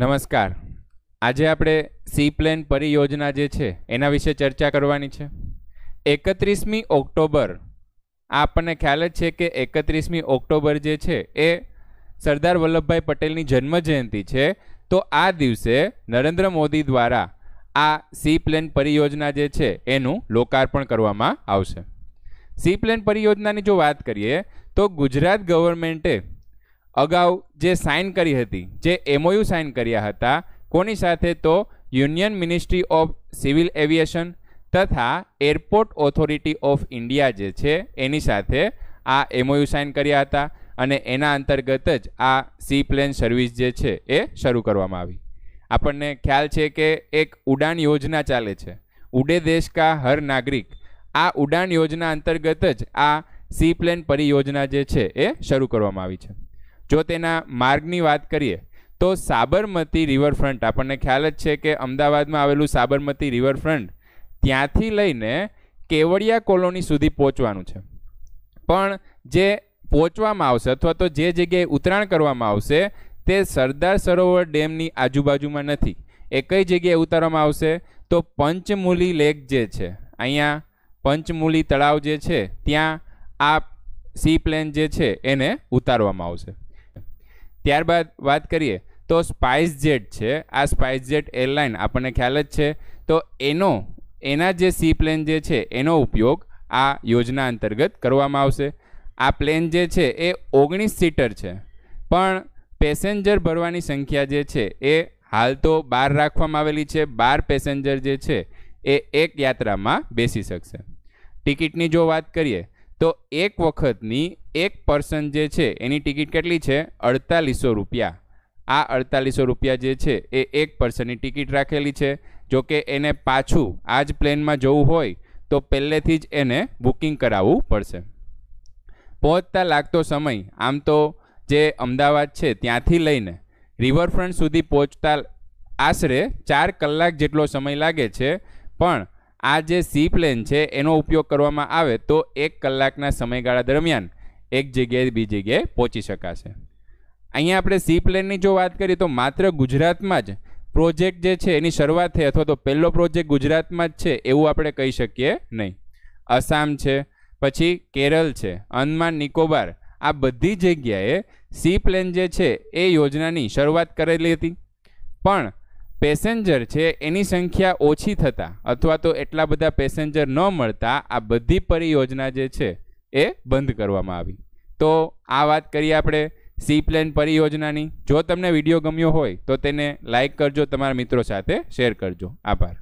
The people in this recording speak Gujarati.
નમસ્કાર આજે આપણે સી પ્લેન પરિયોજના જે છે એના વિશે ચર્ચા કરવાની છે એકત્રીસમી ઓક્ટોબર આ આપણને ખ્યાલ જ છે કે એકત્રીસમી ઓક્ટોબર જે છે એ સરદાર વલ્લભભાઈ પટેલની જન્મજયંતિ છે તો આ દિવસે નરેન્દ્ર મોદી દ્વારા આ સી પ્લેન પરિયોજના જે છે એનું લોકાર્પણ કરવામાં આવશે સી પ્લેન પરિયોજનાની જો વાત કરીએ તો ગુજરાત ગવર્મેન્ટે અગાઉ જે સાઇન કરી હતી જે એમઓયુ સાઇન કર્યા હતા કોની સાથે તો union ministry of civil aviation તથા એરપોર્ટ ઓથોરિટી ઓફ ઇન્ડિયા જે છે એની સાથે આ એમઓયુ સાઇન કર્યા હતા અને એના અંતર્ગત જ આ સી પ્લેન સર્વિસ જે છે એ શરૂ કરવામાં આવી આપણને ખ્યાલ છે કે એક ઉડાન યોજના ચાલે છે ઉડે દેશ કા હર નાગરિક આ ઉડાન યોજના અંતર્ગત જ આ સી પ્લેન પરિયોજના જે છે એ શરૂ કરવામાં આવી છે જો તેના માર્ગની વાત કરીએ તો સાબરમતી રિવરફ્રન્ટ આપણને ખ્યાલ જ છે કે અમદાવાદમાં આવેલું સાબરમતી રિવરફ્રન્ટ ત્યાંથી લઈને કેવડિયા કોલોની સુધી પહોંચવાનું છે પણ જે પહોંચવામાં આવશે અથવા તો જે જગ્યાએ ઉતરાણ કરવામાં આવશે તે સરદાર સરોવર ડેમની આજુબાજુમાં નથી એ કઈ જગ્યાએ ઉતારવામાં આવશે તો પંચમૂલી લેક જે છે અહીંયા પંચમૂલી તળાવ જે છે ત્યાં આ સી પ્લેન જે છે એને ઉતારવામાં આવશે ત્યારબાદ વાત કરીએ તો સ્પાઇસ જેટ છે આ સ્પાઇસ જેટ એરલાઇન આપણને ખ્યાલ જ છે તો એનો એના જે સી પ્લેન જે છે એનો ઉપયોગ આ યોજના અંતર્ગત કરવામાં આવશે આ પ્લેન જે છે એ ઓગણીસ સીટર છે પણ પેસેન્જર ભરવાની સંખ્યા જે છે એ હાલ તો બાર રાખવામાં આવેલી છે બાર પેસેન્જર જે છે એ એક યાત્રામાં બેસી શકશે ટિકિટની જો વાત કરીએ તો એક વખતની એક પર્સન જે છે એની ટિકિટ કેટલી છે અડતાલીસો રૂપિયા આ અડતાલીસો રૂપિયા જે છે એ એક પર્સનની ટિકિટ રાખેલી છે જો કે એને પાછું આ જ પ્લેનમાં જવું હોય તો પહેલેથી જ એને બુકિંગ કરાવવું પડશે પહોંચતા લાગતો સમય આમ તો જે અમદાવાદ છે ત્યાંથી લઈને રિવરફ્રન્ટ સુધી પહોંચતા આશરે ચાર કલાક જેટલો સમય લાગે છે પણ આ જે સી પ્લેન છે એનો ઉપયોગ કરવામાં આવે તો એક કલાકના સમયગાળા દરમિયાન એક જગ્યાએ બીજી જગ્યાએ પહોંચી શકાશે અહીંયા આપણે સી પ્લેનની જો વાત કરીએ તો માત્ર ગુજરાતમાં જ પ્રોજેક્ટ જે છે એની શરૂઆત થઈ અથવા તો પહેલો પ્રોજેક્ટ ગુજરાતમાં જ છે એવું આપણે કહી શકીએ નહીં આસામ છે પછી કેરળ છે અંદમાન નિકોબાર આ બધી જગ્યાએ સી પ્લેન જે છે એ યોજનાની શરૂઆત કરેલી હતી પણ પેસેન્જર છે એની સંખ્યા ઓછી થતાં અથવા તો એટલા બધા પેસેન્જર ન મળતા આ બધી પરિયોજના જે છે એ બંધ કરવામાં આવી તો આ વાત કરીએ આપણે સી પ્લેન પરિયોજનાની જો તમને વિડીયો ગમ્યો હોય તો તેને લાઇક કરજો તમારા મિત્રો સાથે શેર કરજો આભાર